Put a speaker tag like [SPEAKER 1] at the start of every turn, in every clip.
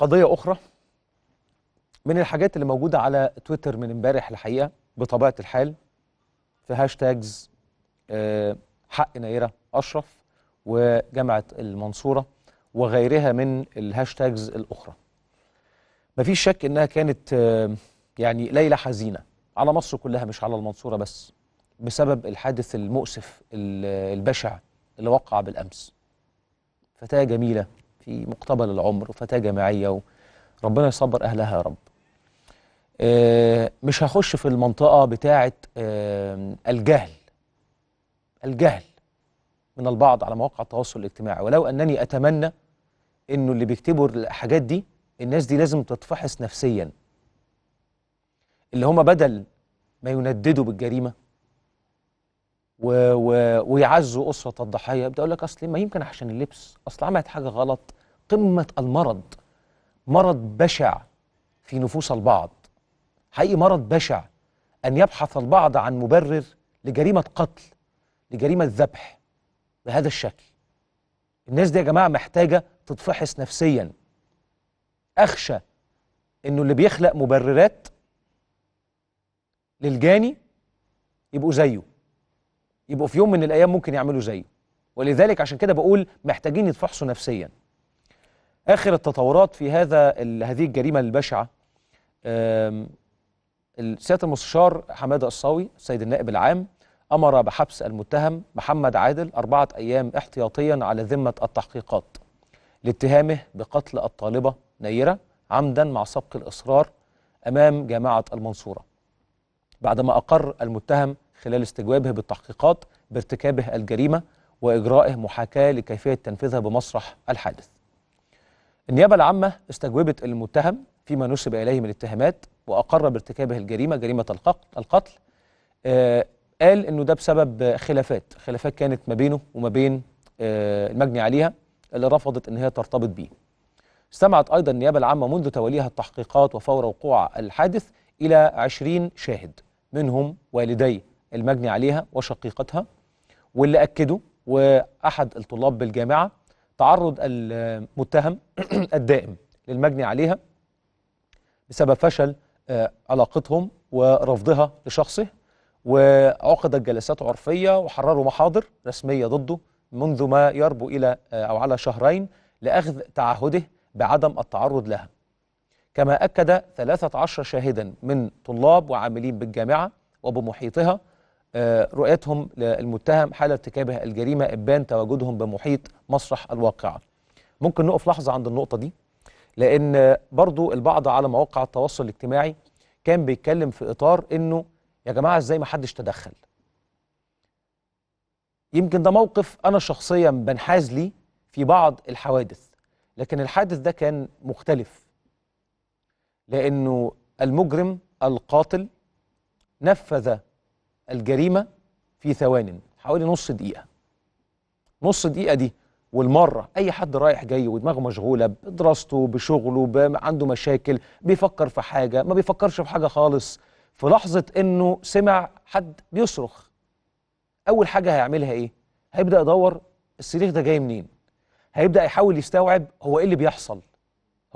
[SPEAKER 1] قضية أخرى من الحاجات اللي موجودة على تويتر من امبارح الحقيقة بطبيعة الحال في هاشتاجز آه، حق نيرة أشرف وجامعة المنصورة وغيرها من الهاشتاجز الأخرى مفيش شك إنها كانت آه، يعني ليلة حزينة على مصر كلها مش على المنصورة بس بسبب الحادث المؤسف البشع اللي وقع بالأمس فتاة جميلة في مقتبل العمر فتاة جامعية ربنا يصبر أهلها يا رب آه، مش هخش في المنطقة بتاعة آه، الجهل الجهل من البعض على مواقع التواصل الاجتماعي ولو أنني أتمنى أنه اللي بيكتبوا الحاجات دي الناس دي لازم تتفحص نفسيا اللي هم بدل ما ينددوا بالجريمة و... و... ويعزوا أسرة الضحية بيقول لك أصل ما يمكن عشان اللبس أصل عملت حاجة غلط قمة المرض مرض بشع في نفوس البعض حقيقي مرض بشع أن يبحث البعض عن مبرر لجريمة قتل لجريمة ذبح بهذا الشكل الناس دي يا جماعة محتاجة تتفحص نفسيا أخشى إنه اللي بيخلق مبررات للجاني يبقوا زيه يبقوا في يوم من الأيام ممكن يعملوا زيه ولذلك عشان كده بقول محتاجين يتفحصوا نفسيا اخر التطورات في هذا هذه الجريمه البشعه سياده المستشار حماده الصاوي السيد النائب العام امر بحبس المتهم محمد عادل اربعه ايام احتياطيا على ذمه التحقيقات لاتهامه بقتل الطالبه نيره عمدا مع سبق الاصرار امام جامعه المنصوره بعدما اقر المتهم خلال استجوابه بالتحقيقات بارتكابه الجريمه واجرائه محاكاه لكيفيه تنفيذها بمسرح الحادث النيابة العامة استجوبت المتهم فيما نسب إليه من اتهامات وأقر بارتكابه الجريمة جريمة القتل آه قال أنه ده بسبب خلافات خلافات كانت ما بينه وما بين آه المجني عليها اللي رفضت أن هي ترتبط بيه استمعت أيضا النيابة العامة منذ توليها التحقيقات وفور وقوع الحادث إلى 20 شاهد منهم والدي المجني عليها وشقيقتها واللي أكدوا وأحد الطلاب بالجامعة تعرض المتهم الدائم للمجني عليها بسبب فشل آه، علاقتهم ورفضها لشخصه وعقدت جلسات عرفية وحرروا محاضر رسمية ضده منذ ما يربو إلى آه، أو على شهرين لأخذ تعهده بعدم التعرض لها كما أكد 13 شاهدا من طلاب وعاملين بالجامعة وبمحيطها آه، رؤيتهم للمتهم حال ارتكابه الجريمة إبان تواجدهم بمحيط مسرح الواقعة ممكن نقف لحظة عند النقطة دي لأن برضو البعض على مواقع التواصل الاجتماعي كان بيتكلم في إطار أنه يا جماعة إزاي ما حدش تدخل يمكن ده موقف أنا شخصيا بنحاز ليه في بعض الحوادث لكن الحادث ده كان مختلف لأنه المجرم القاتل نفذ الجريمة في ثوان حوالي نص دقيقة نص دقيقة دي والمرة أي حد رايح جاي ودماغه مشغولة بدراسته بشغله عنده مشاكل بيفكر في حاجة ما بيفكرش في حاجة خالص في لحظة إنه سمع حد بيصرخ أول حاجة هيعملها إيه؟ هيبدأ يدور الصريخ ده جاي منين؟ هيبدأ يحاول يستوعب هو إيه اللي بيحصل؟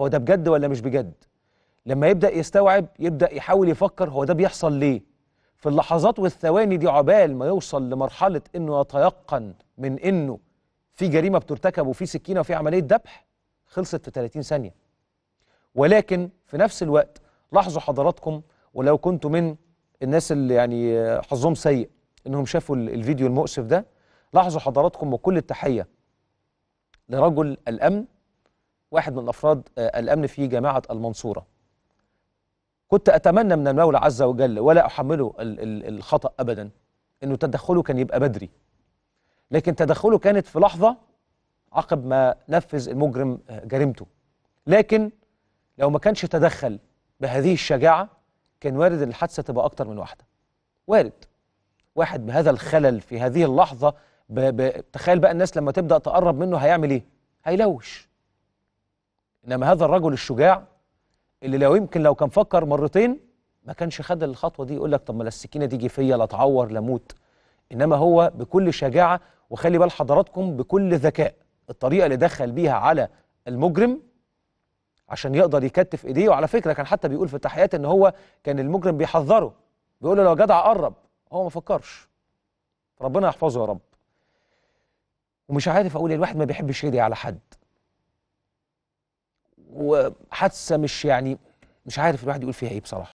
[SPEAKER 1] هو ده بجد ولا مش بجد؟ لما يبدأ يستوعب يبدأ يحاول يفكر هو ده بيحصل ليه؟ في اللحظات والثواني دي عبال ما يوصل لمرحلة انه يتيقن من انه في جريمة بترتكب وفي سكينة وفي عملية ذبح خلصت في 30 ثانية ولكن في نفس الوقت لاحظوا حضراتكم ولو كنتوا من الناس اللي يعني حظهم سيء انهم شافوا الفيديو المؤسف ده لاحظوا حضراتكم وكل التحية لرجل الأمن واحد من أفراد آه، الأمن في جماعة المنصورة كنت أتمنى من المولى عز وجل ولا أحمله الخطأ أبدا أنه تدخله كان يبقى بدري لكن تدخله كانت في لحظة عقب ما نفذ المجرم آه، جريمته لكن لو ما كانش تدخل بهذه الشجاعة كان وارد ان الحادثة تبقى أكتر من واحدة وارد واحد بهذا الخلل في هذه اللحظة ب... ب... تخيل بقى الناس لما تبدأ تقرب منه هيعمل إيه؟ هيلوش إنما هذا الرجل الشجاع اللي لو يمكن لو كان فكر مرتين ما كانش خد الخطوه دي يقول لك طب ما السكينه دي فيا لا اتعور لا اموت انما هو بكل شجاعه وخلي بال حضراتكم بكل ذكاء الطريقه اللي دخل بيها على المجرم عشان يقدر يكتف ايديه وعلى فكره كان حتى بيقول في التحيات ان هو كان المجرم بيحذره بيقول له لو جدع قرب هو ما فكرش ربنا يحفظه يا رب ومش عارف اقول إيه، الواحد ما بيحبش يدعي على حد وحادثه مش يعني مش عارف الواحد يقول فيها ايه بصراحه